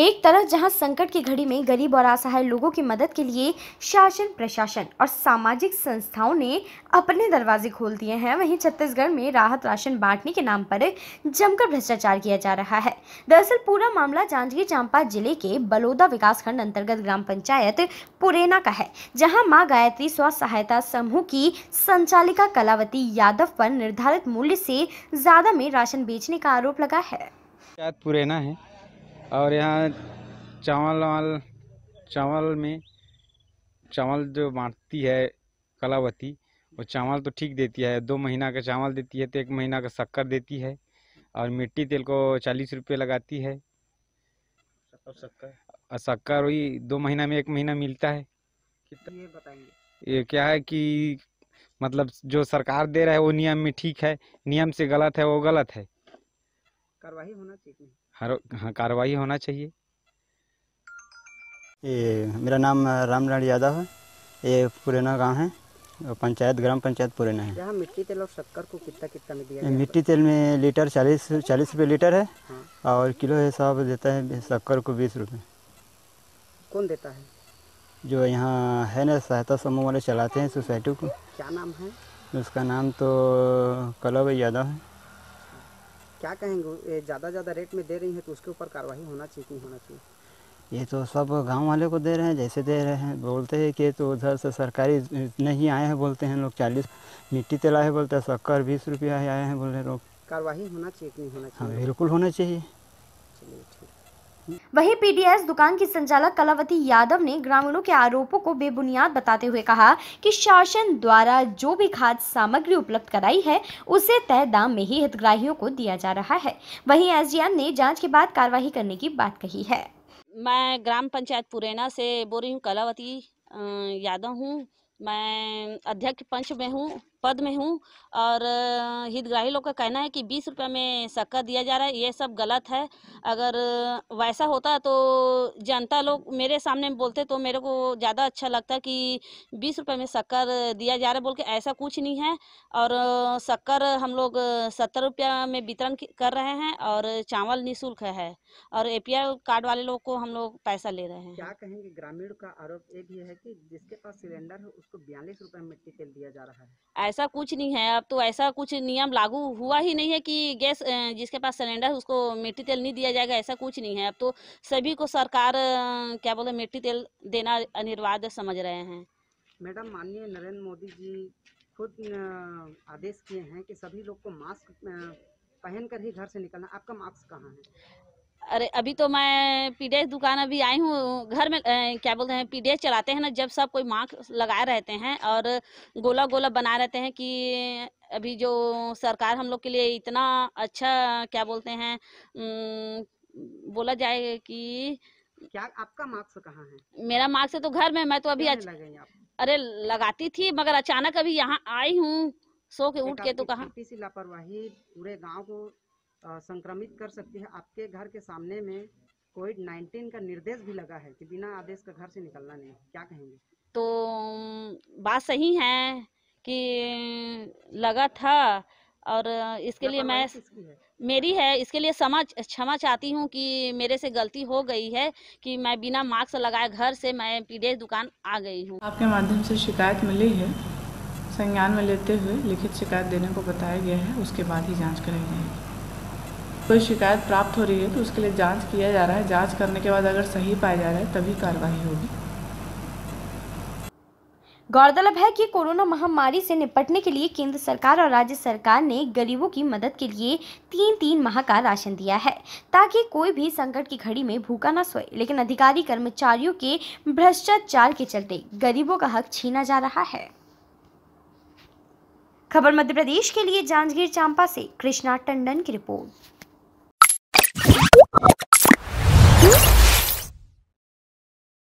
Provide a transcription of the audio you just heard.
एक तरफ जहां संकट की घड़ी में गरीब और असहाय लोगों की मदद के लिए शासन प्रशासन और सामाजिक संस्थाओं ने अपने दरवाजे खोल दिए हैं वहीं छत्तीसगढ़ में राहत राशन बांटने के नाम पर जमकर भ्रष्टाचार किया जा रहा है दरअसल पूरा मामला जांजगीर चांपा जिले के बलौदा विकासखंड अंतर्गत ग्राम पंचायत पुरेना का है जहाँ माँ गायत्री स्व सहायता समूह की संचालिका कलावती यादव पर निर्धारित मूल्य से ज्यादा में राशन बेचने का आरोप लगा है पुरेना है और यहाँ चावल वाल चावल में चावल जो बांटती है कलावती वो चावल तो ठीक देती है दो महीना का चावल देती है तो एक महीना का शक्कर देती है और मिट्टी तेल को चालीस रुपये लगाती है शक्कर शक्कर वही दो महीना में एक महीना मिलता है कितने बताइए ये क्या है कि मतलब जो सरकार दे रहा है वो नियम में ठीक है नियम से गलत है वो गलत है कार्रवाई होना चाहिए हर हाँ कार्रवाई होना चाहिए ये मेरा नाम रामलाल यादव है ये पुराना गांव है पंचायत ग्राम पंचायत पुराना है यहाँ मिट्टी तेल और शक्कर को कितना कितना में दिया मिट्टी तेल में लीटर चालीस चालीस रुपये लीटर है हाँ। और किलो हिसाब देता है शक्कर को बीस रुपये कौन देता है जो यहाँ है ना सहायता समूह वाले चलाते हैं सोसाइटी को क्या नाम है उसका नाम तो कलव यादव है क्या कहेंगे ज़्यादा ज़्यादा रेट में दे रही हैं तो उसके ऊपर कार्रवाई होना चाहिए नहीं होना चाहिए ये तो सब गांव वाले को दे रहे हैं जैसे दे रहे हैं बोलते हैं कि तो उधर से सरकारी नहीं आए हैं बोलते हैं लोग चालीस मिट्टी तेला है बोलते हैं शक्कर बीस रुपया आए हैं बोल रहे लोग कार्रवाई होना चाहिए नहीं होना हाँ, चाहिए बिल्कुल होना चाहिए चलिए ठीक वहीं पीडीएस दुकान की संचालक कलावती यादव ने ग्रामीणों के आरोपों को बेबुनियाद बताते हुए कहा कि शासन द्वारा जो भी खाद सामग्री उपलब्ध कराई है उसे तय दाम में ही हितग्राहियों को दिया जा रहा है वहीं एसडीएम ने जांच के बाद कार्रवाई करने की बात कही है मैं ग्राम पंचायत पुरेना से बोल रही हूँ कलावती यादव हूँ मैं अध्यक्ष पंच में हूँ पद में हूँ और हितग्राही लोग का कहना है कि बीस रुपये में सक्का दिया जा रहा है ये सब गलत है अगर वैसा होता तो जनता लोग मेरे सामने बोलते तो मेरे को ज़्यादा अच्छा लगता कि बीस रुपये में शक्कर दिया जा रहा है बोल के ऐसा कुछ नहीं है और शक्कर हम लोग सत्तर रुपये में वितरण कर रहे हैं और चावल निःशुल्क है और ए कार्ड वाले लोग को हम लोग पैसा ले रहे हैं क्या कहेंगे ग्रामीण का आरोप ये भी है कि जिसके पास सिलेंडर है उसको बयालीस रुपये में तेल दिया जा रहा है ऐसा कुछ नहीं है अब तो ऐसा कुछ नियम लागू हुआ ही नहीं है कि गैस जिसके पास सिलेंडर है उसको मिट्टी तेल नहीं दिया जाएगा ऐसा कुछ नहीं है अब तो सभी को सरकार क्या बोले मिट्टी तेल देना अनिवार्य समझ रहे हैं मैडम माननीय नरेंद्र मोदी जी खुद आदेश किए हैं कि सभी लोग को मास्क पहनकर ही घर से निकलना आपका मास्क कहाँ है अरे अभी तो मैं पीडीएस दुकान अभी आई हूँ घर में ए, क्या बोलते हैं पीडीएस चलाते हैं ना जब सब कोई मास्क लगाए रहते हैं और गोला गोला बना रहते हैं कि अभी जो सरकार हम लोग के लिए इतना अच्छा क्या बोलते हैं बोला जाए कि क्या आपका मार्क्स कहाँ है मेरा मार्क्स तो घर में मैं तो अभी अच्छा, अरे लगाती थी मगर अचानक अभी यहाँ आई हूँ सो के उठ के तो कहा लापरवाही पूरे गाँव को संक्रमित कर सकती है आपके घर के सामने में कोविड नाइन्टीन का निर्देश भी लगा है कि बिना आदेश का घर से निकलना नहीं क्या कहेंगे तो बात सही है कि लगा था और इसके लिए मैं मेरी है इसके लिए समझ क्षमा चाहती हूँ कि मेरे से गलती हो गई है कि मैं बिना मास्क लगाए घर से मैं पीडीएस दुकान आ गई हूँ आपके माध्यम से शिकायत मिली है संज्ञान में लेते हुए लिखित शिकायत देने को बताया गया है उसके बाद ही जांच कराई जाएगी कोई शिकायत प्राप्त हो रही है तो उसके लिए जांच किया जा रहा है जांच करने के बाद अगर सही पाया जा रहा है तभी कार्रवाई होगी गौरतलब है कि कोरोना महामारी से निपटने के लिए केंद्र सरकार और राज्य सरकार ने गरीबों की मदद के लिए तीन तीन माह का राशन दिया है ताकि कोई भी संकट की घड़ी में भूखा न सोए लेकिन अधिकारी कर्मचारियों के भ्रष्टाचार के चलते गरीबों का हक छीना जा रहा है खबर मध्य प्रदेश के लिए जांजगीर चांपा से कृष्णा टंडन की रिपोर्ट